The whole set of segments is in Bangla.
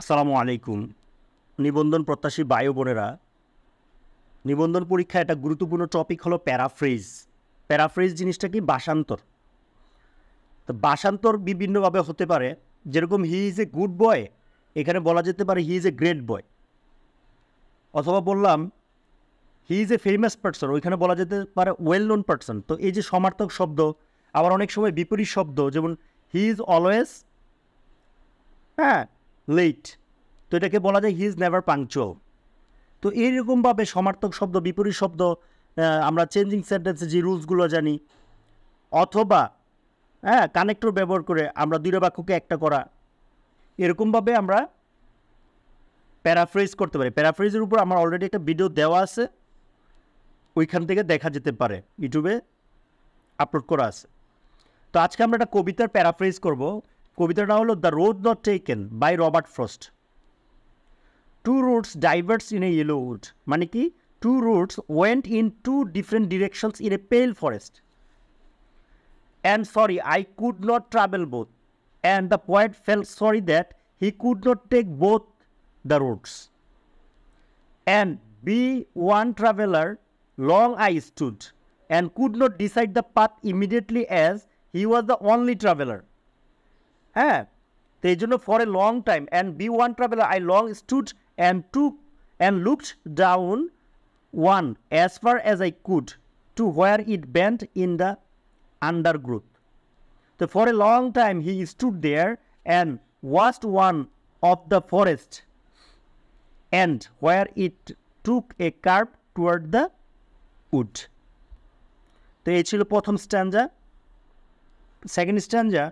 আসসালামু আলাইকুম নিবন্ধন প্রত্যাশী বায়ু বোনেরা নিবন্ধন পরীক্ষা একটা গুরুত্বপূর্ণ টপিক হলো প্যারাফ্রেজ প্যারাফ্রেজ জিনিসটা কি বাসান্তর তো বাসান্তর বিভিন্নভাবে হতে পারে যেরকম হি ইজ এ গুড বয় এখানে বলা যেতে পারে হি ইজ এ গ্রেট বয় অথবা বললাম he is a famous person ওইখানে বলা যেতে পারে ওয়েল নোন পার্সন তো এই যে সমার্থক শব্দ আবার অনেক সময় বিপরীত শব্দ যেমন হি ইজ অলওয়েজ হ্যাঁ লেট তো এটাকে বলা যায় হি ইজ নেভার পাংচুয়াল তো এইরকমভাবে সমার্থক শব্দ বিপরীত শব্দ আমরা চেঞ্জিং সেন্টেন্সে যে রুলসগুলো জানি অথবা হ্যাঁ কানেক্টর ব্যবহার করে আমরা দুইটা বাক্যকে একটা করা এরকমভাবে আমরা প্যারাফ্রেজ করতে পারি প্যারাফ্রেজের উপর আমার অলরেডি একটা ভিডিও দেওয়া আছে ওইখান থেকে দেখা যেতে পারে ইউটিউবে আপলোড করা আছে তো আজকে আমরা একটা কবিতার প্যারাফ্রেজ করব কবিতাটা হলো the road not taken by Robert Frost two roots diverse in a yellow wood মানে কি two roots went in to different directions in a pale forest and sorry I could not travel both and the point fell sorry that he could not take both the roots and be one traveller long I stood and could not decide the path immediately as he was the only traveller হ্যাঁ তো এই জন্য for a long time and be one traveller I long stood and to and looked down one as far as I could to where it band in the undergrowth তো for a long time he stood there and waste one of the forest and where it took a curve toward the wood তো এই ছিল প্রথম স্ট্যান্ডা সেকেন্ড স্ট্যান্ডা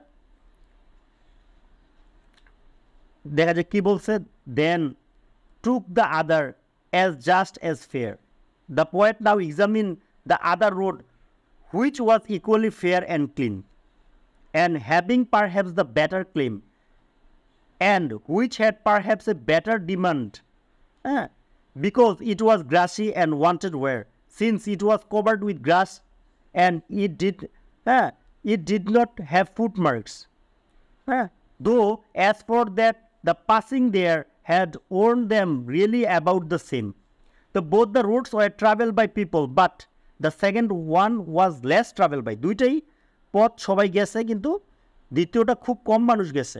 দেখা যায় কি said. Then took the other as just as fair. The poet now examined the other road, which was equally fair and clean, and having perhaps the better claim, and which had perhaps a better demand, because it was grassy and wanted wear, since it was covered with grass and it did, it did not have footmarks. though, as for that the passing there had warned them really about the same. The, both the roads were traveled by people, but the second one was less traveled by. দুইটাই পথ সবাই গেছে কিন্তু দ্বিতীয়টা খুব কম মানুষ গেছে